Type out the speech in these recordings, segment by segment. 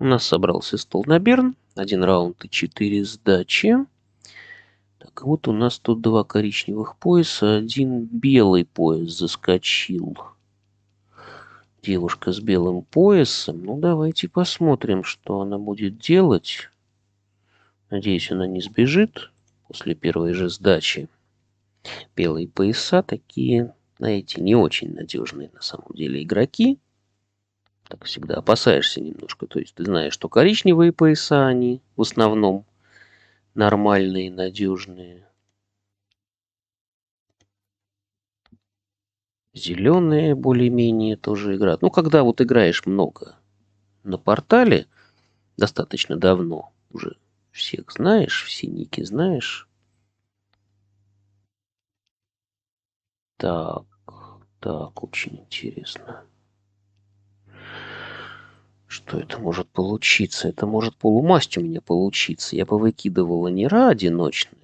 У нас собрался стол на Берн. Один раунд и четыре сдачи. Так, вот у нас тут два коричневых пояса. Один белый пояс заскочил. Девушка с белым поясом. Ну, давайте посмотрим, что она будет делать. Надеюсь, она не сбежит после первой же сдачи. Белые пояса такие, знаете, не очень надежные на самом деле игроки так всегда опасаешься немножко. То есть ты знаешь, что коричневые пояса, они в основном нормальные, надежные. Зеленые более-менее тоже играют. Ну, когда вот играешь много на портале, достаточно давно уже всех знаешь, все ники знаешь. Так, так, очень интересно что это может получиться? Это может полумасть у меня получиться. Я повыкидывала не ради ночные.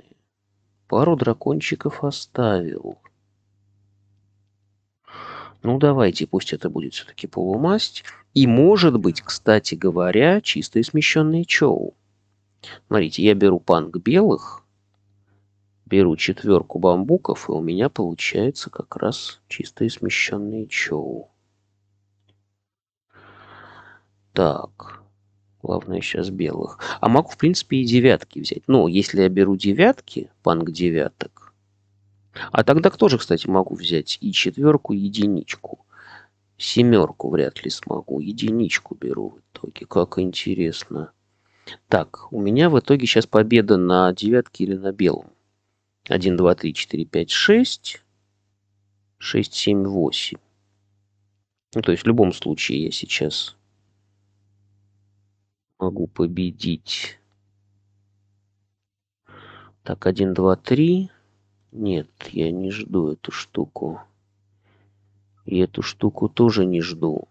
Пару дракончиков оставил. Ну, давайте, пусть это будет все-таки полумасть. И, может быть, кстати говоря, чисто и чоу. Смотрите, я беру панк белых, беру четверку бамбуков, и у меня получается как раз чисто и смещенные чоу. Так. Главное сейчас белых. А могу, в принципе, и девятки взять. Ну, если я беру девятки, панк девяток, а тогда тоже, кстати, могу взять и четверку, и единичку. Семерку вряд ли смогу. Единичку беру в итоге. Как интересно. Так, у меня в итоге сейчас победа на девятке или на белом. 1, 2, 3, 4, 5, 6. 6, 7, 8. Ну, то есть в любом случае я сейчас могу победить. Так, 1, 2, 3. Нет, я не жду эту штуку. И эту штуку тоже не жду.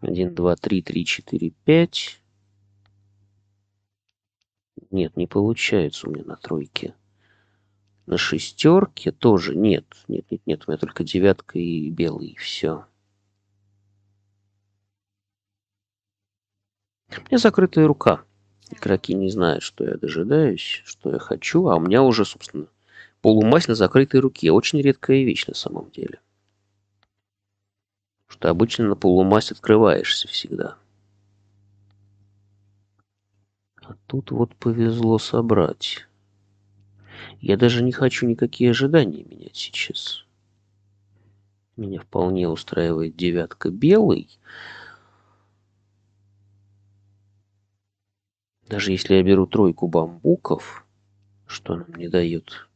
1, 2, 3, 3, 4, 5. Нет, не получается у меня на тройке. На шестерке тоже нет. Нет, нет, нет, у меня только девятка и белый, и все. У меня закрытая рука. Игроки не знают, что я дожидаюсь, что я хочу, а у меня уже, собственно, полумазь на закрытой руке. Очень редкая вещь на самом деле. что обычно на полумазь открываешься всегда. А тут вот повезло собрать. Я даже не хочу никакие ожидания менять сейчас. Меня вполне устраивает девятка белый. Даже если я беру тройку бамбуков, что нам не дают?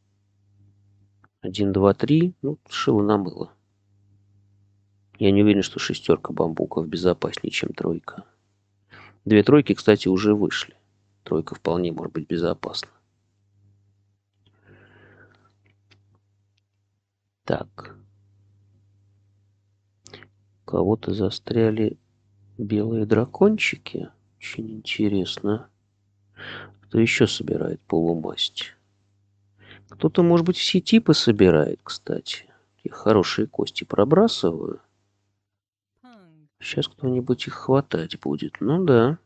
один, два, три, Ну, шило намыло. Я не уверен, что шестерка бамбуков безопаснее, чем тройка. Две тройки, кстати, уже вышли. Тройка вполне может быть безопасна. Так. Кого-то застряли белые дракончики. Очень интересно. Кто еще собирает полумасть? Кто-то, может быть, все типы собирает, кстати. Я хорошие кости пробрасываю. Сейчас кто-нибудь их хватать будет. Ну да.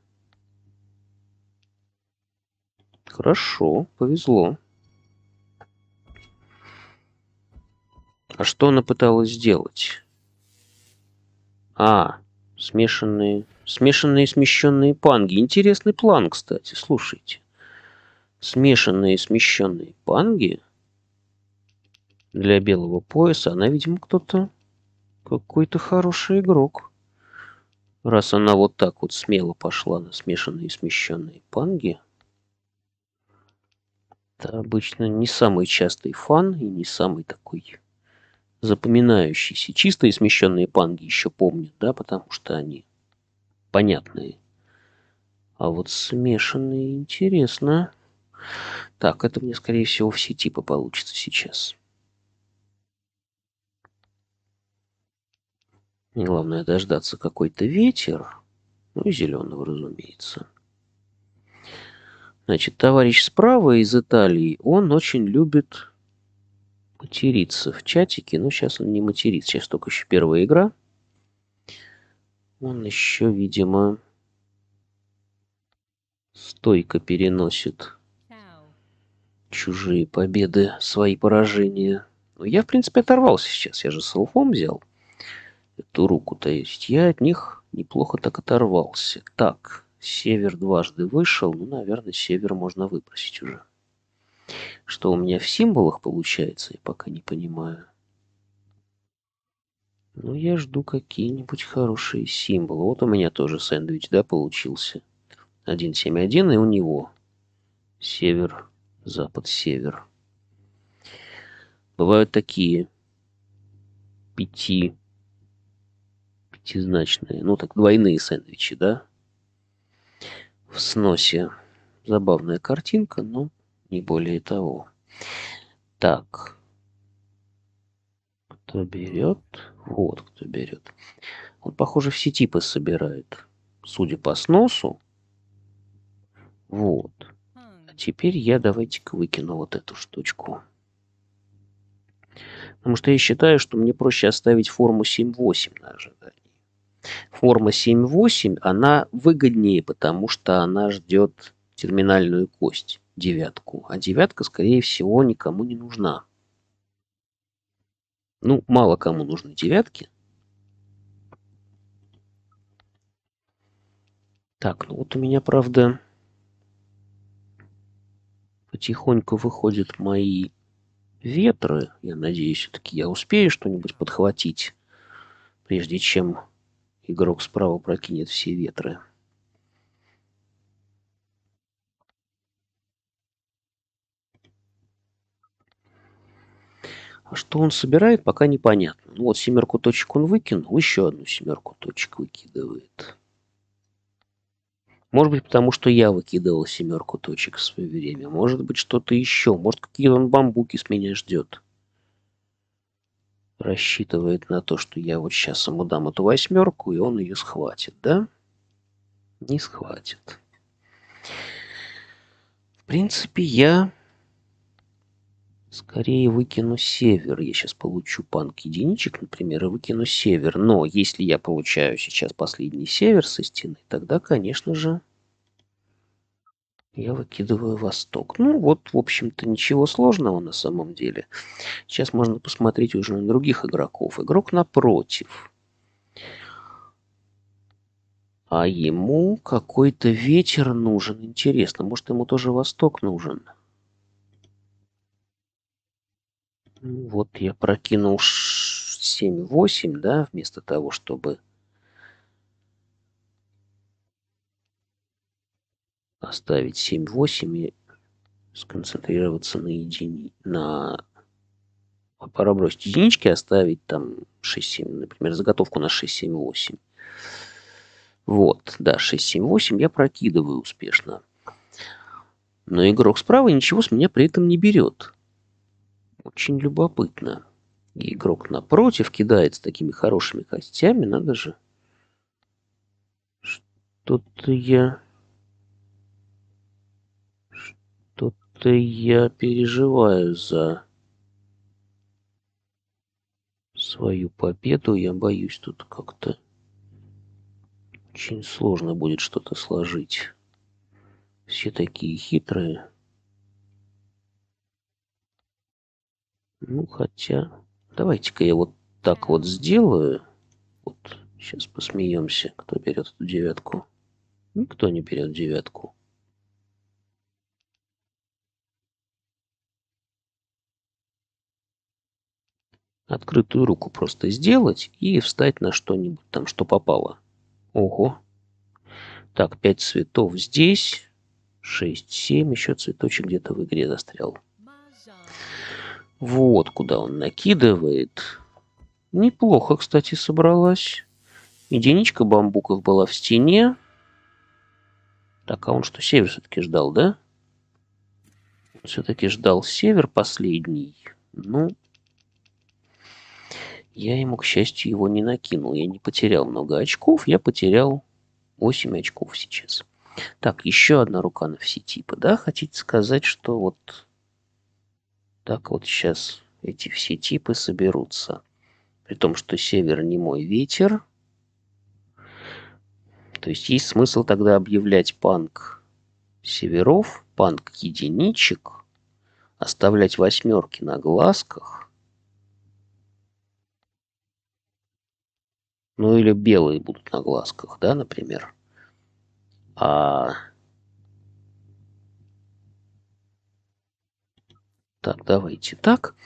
Хорошо, повезло. А что она пыталась сделать? А, смешанные Смешанные смещенные панги. Интересный план, кстати, слушайте. Смешанные смещенные панги для белого пояса. Она, видимо, кто-то... Какой-то хороший игрок. Раз она вот так вот смело пошла на смешанные смещенные панги... Это обычно не самый частый фан и не самый такой запоминающийся. Чистые смещенные панги еще помнят, да, потому что они понятные. А вот смешанные интересно. Так, это мне, скорее всего, все типы получится сейчас. Главное дождаться какой-то ветер. Ну и зеленого, разумеется. Значит, товарищ справа из Италии, он очень любит материться в чатике. Но ну, сейчас он не материт, сейчас только еще первая игра. Он еще, видимо, стойко переносит чужие победы, свои поражения. Но я, в принципе, оторвался сейчас. Я же с алфом взял эту руку. То есть я от них неплохо так оторвался. Так, север дважды вышел. Ну, наверное, север можно выбросить уже. Что у меня в символах получается, я пока не понимаю. Ну я жду какие-нибудь хорошие символы. Вот у меня тоже сэндвич, да, получился. 171 и у него. Север, запад, север. Бывают такие пяти, пятизначные, ну так двойные сэндвичи, да? В сносе. Забавная картинка, но не более того. Так, кто берет, вот кто берет. Он, похоже, все типы собирает, судя по сносу. Вот. А хм. теперь я давайте-ка выкину вот эту штучку. Потому что я считаю, что мне проще оставить форму 7.8 на ожидании. Форма 7.8, она выгоднее, потому что она ждет терминальную кость, девятку. А девятка, скорее всего, никому не нужна. Ну, мало кому нужны девятки. Так, ну вот у меня, правда, потихоньку выходят мои ветры. Я надеюсь, все-таки я успею что-нибудь подхватить, прежде чем игрок справа прокинет все ветры. А что он собирает, пока непонятно. Ну вот семерку точек он выкинул, еще одну семерку точек выкидывает. Может быть, потому что я выкидывал семерку точек в свое время. Может быть, что-то еще. Может, какие он бамбуки с меня ждет. Рассчитывает на то, что я вот сейчас ему дам эту восьмерку, и он ее схватит, да? Не схватит. В принципе, я Скорее выкину север. Я сейчас получу панк единичек, например, и выкину север. Но если я получаю сейчас последний север со стены, тогда, конечно же, я выкидываю восток. Ну вот, в общем-то, ничего сложного на самом деле. Сейчас можно посмотреть уже на других игроков. Игрок напротив. А ему какой-то ветер нужен. Интересно, может, ему тоже восток нужен? Вот я прокинул 7-8, да, вместо того, чтобы оставить 7-8 и сконцентрироваться на едини на а пора бросить единички, оставить там 6-7, например, заготовку на 6-7-8. Вот, да, 6-7-8 я прокидываю успешно. Но игрок справа ничего с меня при этом не берет. Очень любопытно. И игрок напротив кидает с такими хорошими костями, надо же. Что-то я... Что-то я переживаю за свою победу. Я боюсь тут как-то... Очень сложно будет что-то сложить. Все такие хитрые. Ну, хотя... Давайте-ка я вот так вот сделаю. Вот сейчас посмеемся, кто берет эту девятку. Никто не берет девятку. Открытую руку просто сделать и встать на что-нибудь там, что попало. Ого. Так, пять цветов здесь. 6, 7. Еще цветочек где-то в игре застрял. Вот куда он накидывает. Неплохо, кстати, собралась. Единичка бамбуков была в стене. Так, а он что, север все-таки ждал, да? Все-таки ждал север последний. Ну, я ему, к счастью, его не накинул. Я не потерял много очков, я потерял 8 очков сейчас. Так, еще одна рука на все типы, да? Хотите сказать, что вот так вот сейчас эти все типы соберутся. При том, что север не мой ветер. То есть есть смысл тогда объявлять панк северов, панк единичек, оставлять восьмерки на глазках. Ну или белые будут на глазках, да, например. А Так, давайте так.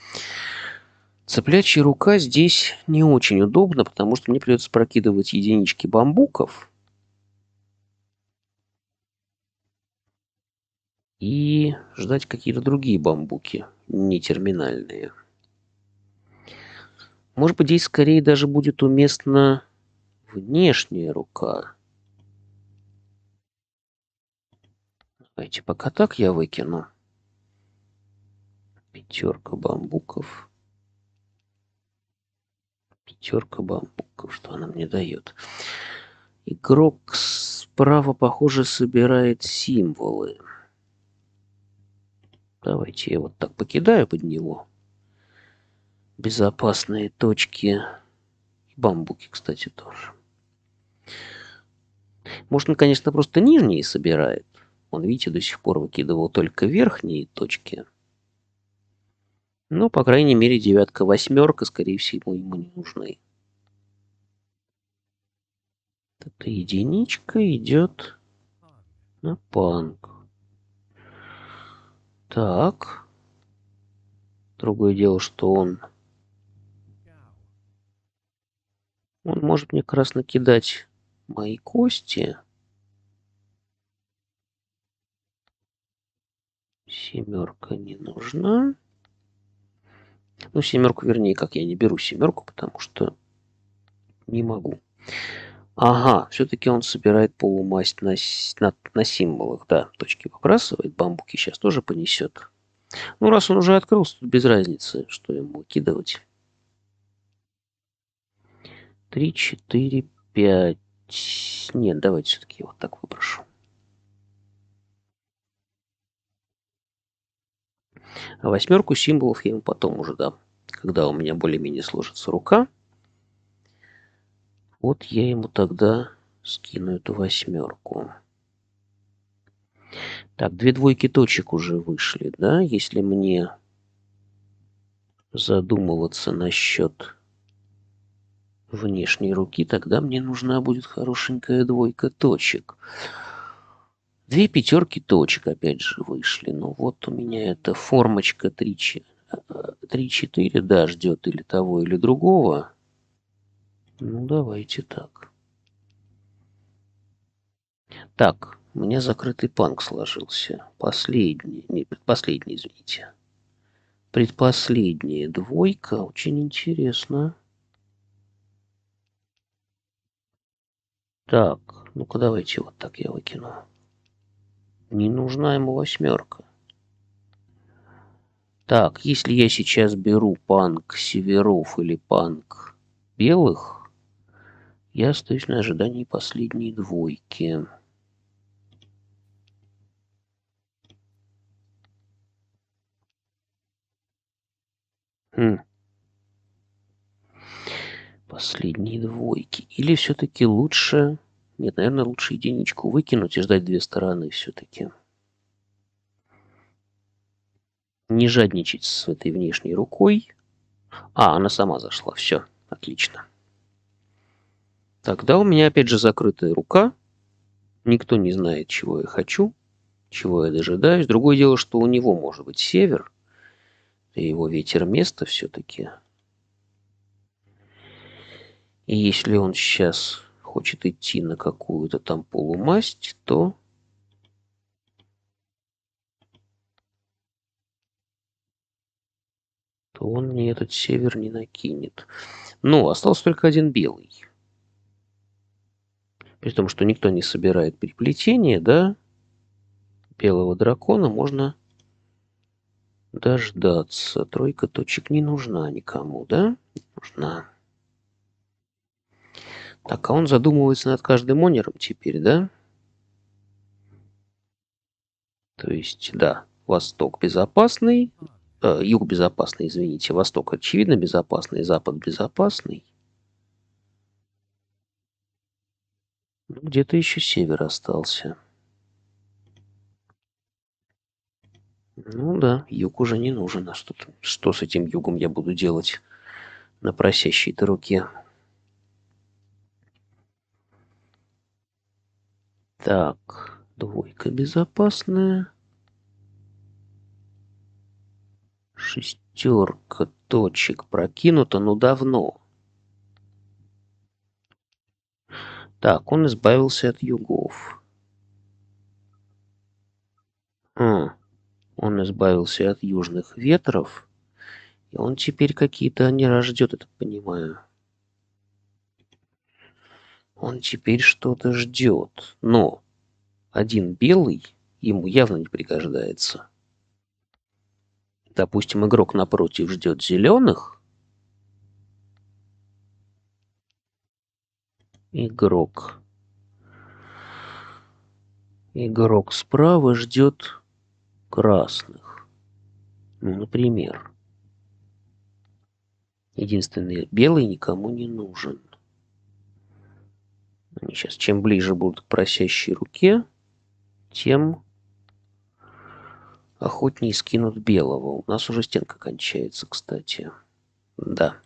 Цеплячья рука здесь не очень удобно, потому что мне придется прокидывать единички бамбуков. И ждать какие-то другие бамбуки, не терминальные. Может быть, здесь скорее даже будет уместна внешняя рука. Давайте пока так я выкину пятерка бамбуков. Пятерка бамбуков, что она мне дает. Игрок справа, похоже, собирает символы. Давайте я вот так покидаю под него. Безопасные точки. бамбуки, кстати, тоже. Может, он, конечно, просто нижние собирает. Он, видите, до сих пор выкидывал только верхние точки. Ну, по крайней мере, девятка-восьмерка, скорее всего, ему не нужны. Так, единичка идет на панк. Так. Другое дело, что он... Он может мне как раз накидать мои кости. Семерка не нужна. Ну, семерку, вернее, как я не беру семерку, потому что не могу. Ага, все-таки он собирает полумасть на, на, на символах, да, точки выбрасывает, бамбуки сейчас тоже понесет. Ну, раз он уже открылся, тут без разницы, что ему выкидывать. 3, 4, 5. Нет, давайте все-таки вот так выброшу. А восьмерку символов я ему потом уже дам, когда у меня более-менее сложится рука. Вот я ему тогда скину эту восьмерку. Так, две двойки точек уже вышли, да? Если мне задумываться насчет внешней руки, тогда мне нужна будет хорошенькая двойка точек. Две пятерки точек, опять же, вышли. Ну вот у меня эта формочка 3-4, э, да, ждет или того, или другого. Ну давайте так. Так, у меня закрытый панк сложился. Последний, не, предпоследний, извините. Предпоследняя двойка, очень интересно. Так, ну-ка давайте вот так я выкину. Не нужна ему восьмерка. Так, если я сейчас беру панк северов или панк белых, я остаюсь на ожидании последней двойки. Хм. Последние двойки. Или все-таки лучше нет, наверное, лучше единичку выкинуть и ждать две стороны все-таки. Не жадничать с этой внешней рукой. А, она сама зашла. Все, отлично. Тогда у меня опять же закрытая рука. Никто не знает, чего я хочу, чего я дожидаюсь. Другое дело, что у него может быть север. И его ветер место все-таки. И если он сейчас хочет идти на какую-то там полумасть, то то он мне этот север не накинет. Но ну, остался только один белый. При том, что никто не собирает переплетение, да, белого дракона можно дождаться. Тройка точек не нужна никому, да? Нужна. Так, а он задумывается над каждым монером теперь, да? То есть, да, восток безопасный, э, юг безопасный, извините, восток очевидно безопасный, запад безопасный. Ну, где-то еще север остался. Ну да, юг уже не нужен. А что, что с этим югом я буду делать на просящей-то руке? Так, двойка безопасная. Шестерка точек прокинута, но давно. Так, он избавился от югов. А, он избавился от южных ветров. И он теперь какие-то они рождет, это понимаю. Он теперь что-то ждет, но один белый ему явно не пригождается. Допустим, игрок напротив ждет зеленых. Игрок. Игрок справа ждет красных. Ну, например. Единственный белый никому не нужен. Они сейчас чем ближе будут к просящей руке, тем охотнее скинут белого. У нас уже стенка кончается, кстати. Да.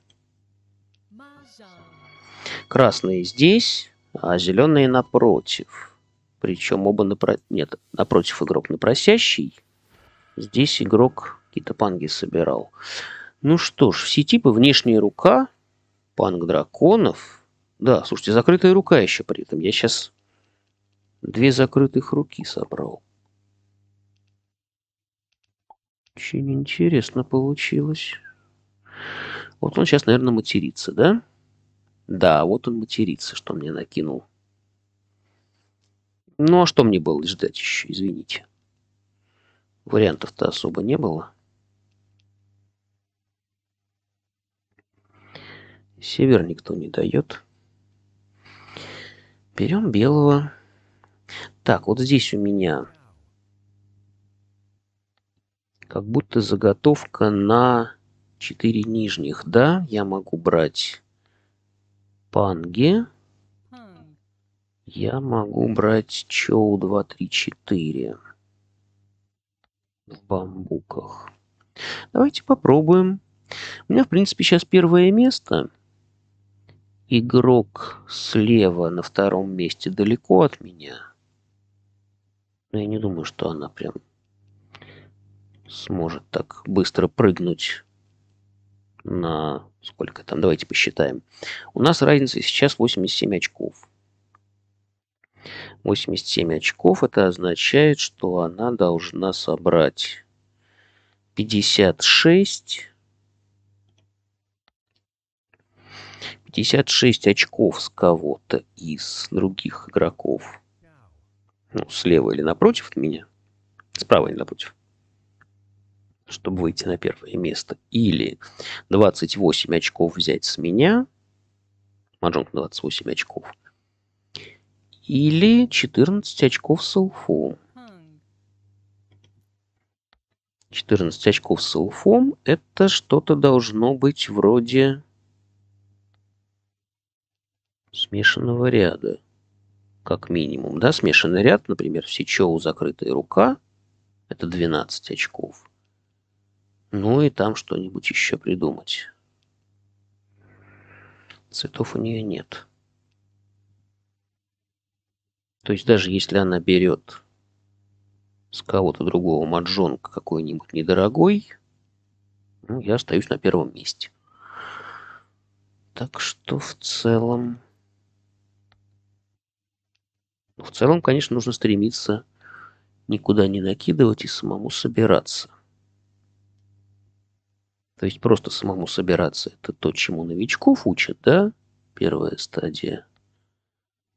Красные здесь, а зеленые напротив. Причем оба напро... Нет, напротив игрок на просящий. Здесь игрок какие-то панги собирал. Ну что ж, все типы внешняя рука, панг драконов, да, слушайте, закрытая рука еще при этом. Я сейчас две закрытых руки собрал. Очень интересно получилось. Вот он сейчас, наверное, матерится, да? Да, вот он матерится, что мне накинул. Ну, а что мне было ждать еще, извините. Вариантов-то особо не было. Север никто не дает. Берем белого. Так, вот здесь у меня как будто заготовка на 4 нижних, да? Я могу брать панги. Я могу брать чоу 2, 3, 4 в бамбуках. Давайте попробуем. У меня, в принципе, сейчас первое место игрок слева на втором месте далеко от меня. Но я не думаю, что она прям сможет так быстро прыгнуть на сколько там, давайте посчитаем. У нас разница сейчас 87 очков. 87 очков это означает, что она должна собрать 56 56 очков с кого-то из других игроков. Ну, слева или напротив от меня. Справа или напротив. Чтобы выйти на первое место. Или 28 очков взять с меня. Маджонг 28 очков. Или 14 очков с Уфом. 14 очков с Уфом это что-то должно быть вроде смешанного ряда, как минимум. Да, смешанный ряд, например, в Сичоу закрытая рука, это 12 очков. Ну и там что-нибудь еще придумать. Цветов у нее нет. То есть даже если она берет с кого-то другого маджонг какой-нибудь недорогой, ну, я остаюсь на первом месте. Так что в целом в целом, конечно, нужно стремиться никуда не накидывать и самому собираться. То есть просто самому собираться – это то, чему новичков учат, да? Первая стадия.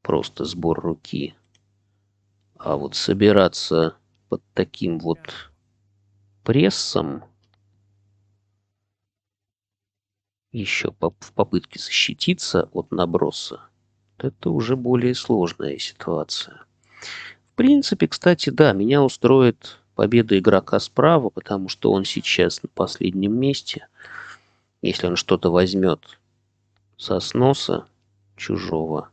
Просто сбор руки. А вот собираться под таким вот прессом еще в попытке защититься от наброса это уже более сложная ситуация. В принципе, кстати, да, меня устроит победа игрока справа, потому что он сейчас на последнем месте. Если он что-то возьмет со сноса чужого,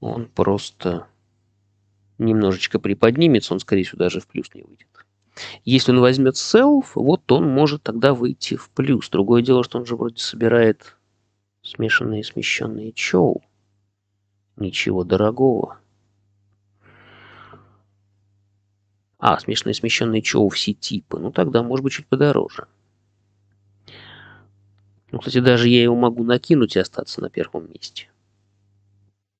он просто немножечко приподнимется, он, скорее всего, даже в плюс не выйдет. Если он возьмет селф, вот он может тогда выйти в плюс. Другое дело, что он же вроде собирает смешанные смещенные чоу. Ничего дорогого. А, смешанные смещенные чоу все типы. Ну тогда, может быть, чуть подороже. Ну, кстати, даже я его могу накинуть и остаться на первом месте.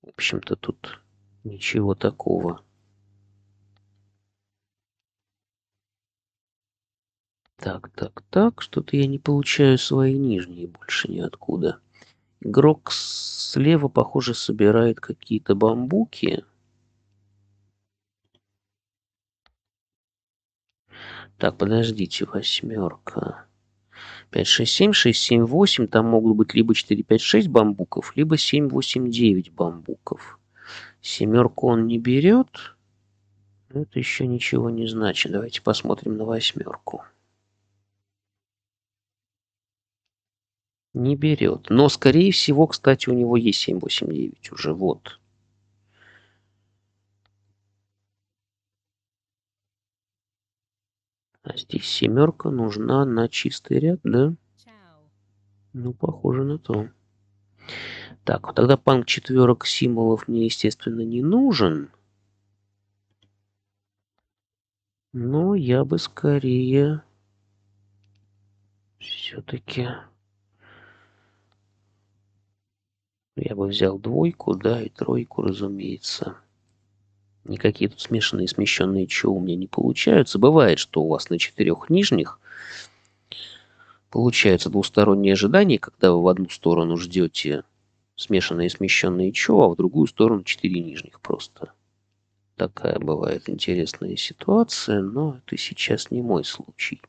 В общем-то, тут ничего такого. Так, так, так, что-то я не получаю свои нижние больше ниоткуда. Игрок слева, похоже, собирает какие-то бамбуки. Так, подождите, восьмерка. 5, 6, 7, 6, 7, 8. Там могут быть либо 4, 5, 6 бамбуков, либо 7, 8, 9 бамбуков. Семерку он не берет. Это еще ничего не значит. Давайте посмотрим на восьмерку. Не берет. Но, скорее всего, кстати, у него есть 789 уже. Вот. А здесь семерка нужна на чистый ряд, да? Ну, похоже на то. Так, тогда панк четверок символов мне, естественно, не нужен. Но я бы скорее все-таки... Я бы взял двойку, да, и тройку, разумеется. Никакие тут смешанные, смещенные чё у меня не получаются. Бывает, что у вас на четырех нижних получается двустороннее ожидание, когда вы в одну сторону ждете смешанные, смещенные чё, а в другую сторону четыре нижних просто. Такая бывает интересная ситуация, но это сейчас не мой случай.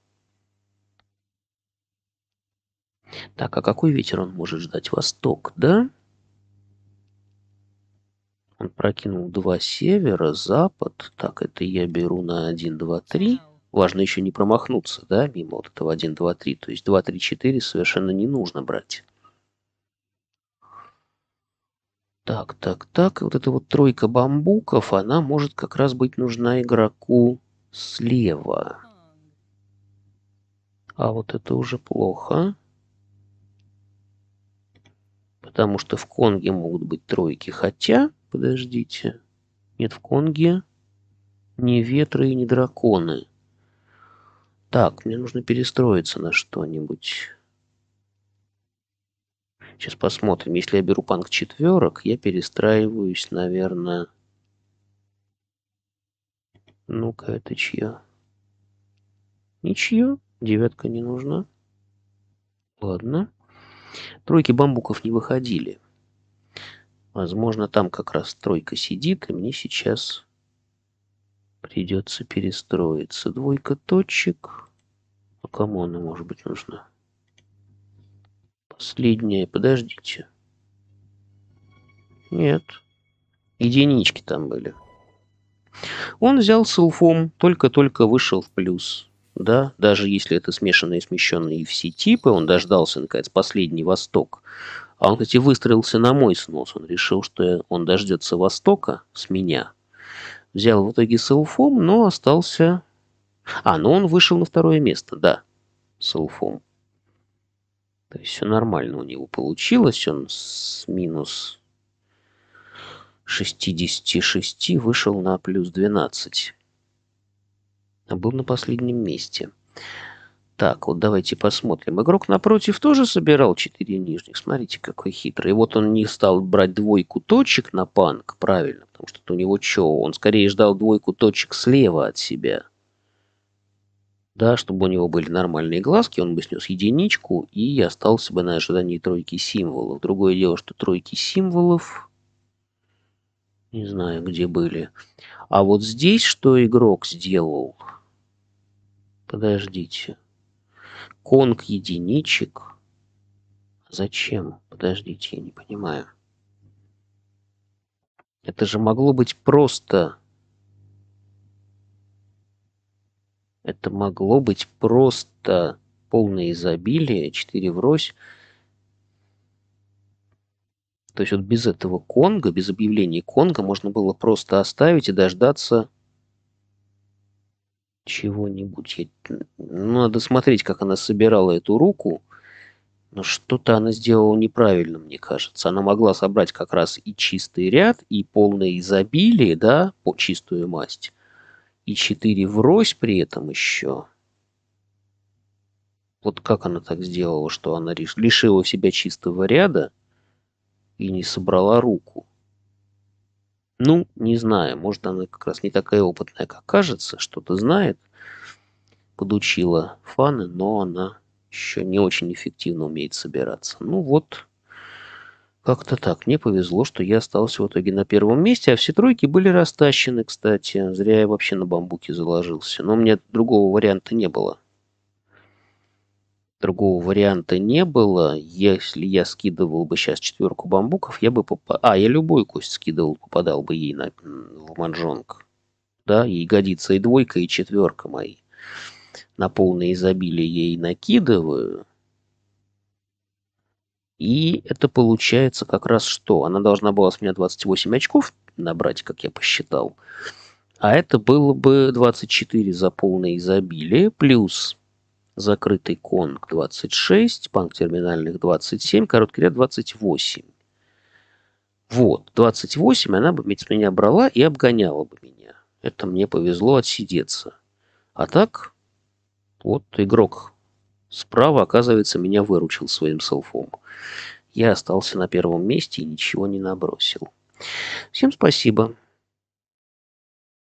Так, а какой ветер он может ждать? Восток, да? Да. Он прокинул два севера, запад. Так, это я беру на 1, 2, 3. Важно еще не промахнуться, да, мимо вот этого 1, 2, 3. То есть 2, 3, 4 совершенно не нужно брать. Так, так, так. вот эта вот тройка бамбуков, она может как раз быть нужна игроку слева. А вот это уже плохо. Потому что в конге могут быть тройки, хотя... Подождите. Нет, в Конге ни ветры и ни драконы. Так, мне нужно перестроиться на что-нибудь. Сейчас посмотрим. Если я беру панк четверок, я перестраиваюсь, наверное... Ну-ка, это чье? Ничье. Девятка не нужна. Ладно. Тройки бамбуков не выходили. Возможно, там как раз тройка сидит, и мне сейчас придется перестроиться. Двойка точек. А кому она может быть нужна? Последняя. Подождите. Нет. Единички там были. Он взял селфом, только-только вышел в плюс. Да, даже если это смешанные и смещенные все типы, он дождался, наконец, последний восток а он, кстати, выстроился на мой снос. Он решил, что он дождется Востока с меня. Взял в итоге Сауфом, но остался... А, ну он вышел на второе место, да, Сауфом. То есть все нормально у него получилось. Он с минус 66 вышел на плюс 12. А был на последнем месте. Так, вот давайте посмотрим. Игрок напротив тоже собирал 4 нижних. Смотрите, какой хитрый. И вот он не стал брать двойку точек на панк, правильно, потому что у него что? Он скорее ждал двойку точек слева от себя. Да, чтобы у него были нормальные глазки, он бы снес единичку и остался бы на ожидании тройки символов. Другое дело, что тройки символов... Не знаю, где были. А вот здесь что игрок сделал? Подождите конг единичек. Зачем? Подождите, я не понимаю. Это же могло быть просто... Это могло быть просто полное изобилие, 4 врозь. То есть вот без этого конга, без объявления конга можно было просто оставить и дождаться чего-нибудь. Надо смотреть, как она собирала эту руку. Но что-то она сделала неправильно, мне кажется. Она могла собрать как раз и чистый ряд, и полное изобилие, да, по чистую масть. И четыре врозь при этом еще. Вот как она так сделала, что она лишила себя чистого ряда и не собрала руку. Ну, не знаю, может она как раз не такая опытная, как кажется, что-то знает, подучила фаны, но она еще не очень эффективно умеет собираться. Ну вот, как-то так. Мне повезло, что я остался в итоге на первом месте, а все тройки были растащены, кстати. Зря я вообще на бамбуке заложился. Но у меня другого варианта не было другого варианта не было. Если я скидывал бы сейчас четверку бамбуков, я бы попал... А, я любой кость скидывал, попадал бы ей на... в манжонг. Да, ей годится и двойка, и четверка мои. На полное изобилие ей накидываю. И это получается как раз что? Она должна была с меня 28 очков набрать, как я посчитал. А это было бы 24 за полное изобилие, плюс закрытый конг 26, банк терминальных 27, короткий ряд 28. Вот, 28 она бы меня брала и обгоняла бы меня. Это мне повезло отсидеться. А так, вот игрок справа, оказывается, меня выручил своим селфом. Я остался на первом месте и ничего не набросил. Всем спасибо.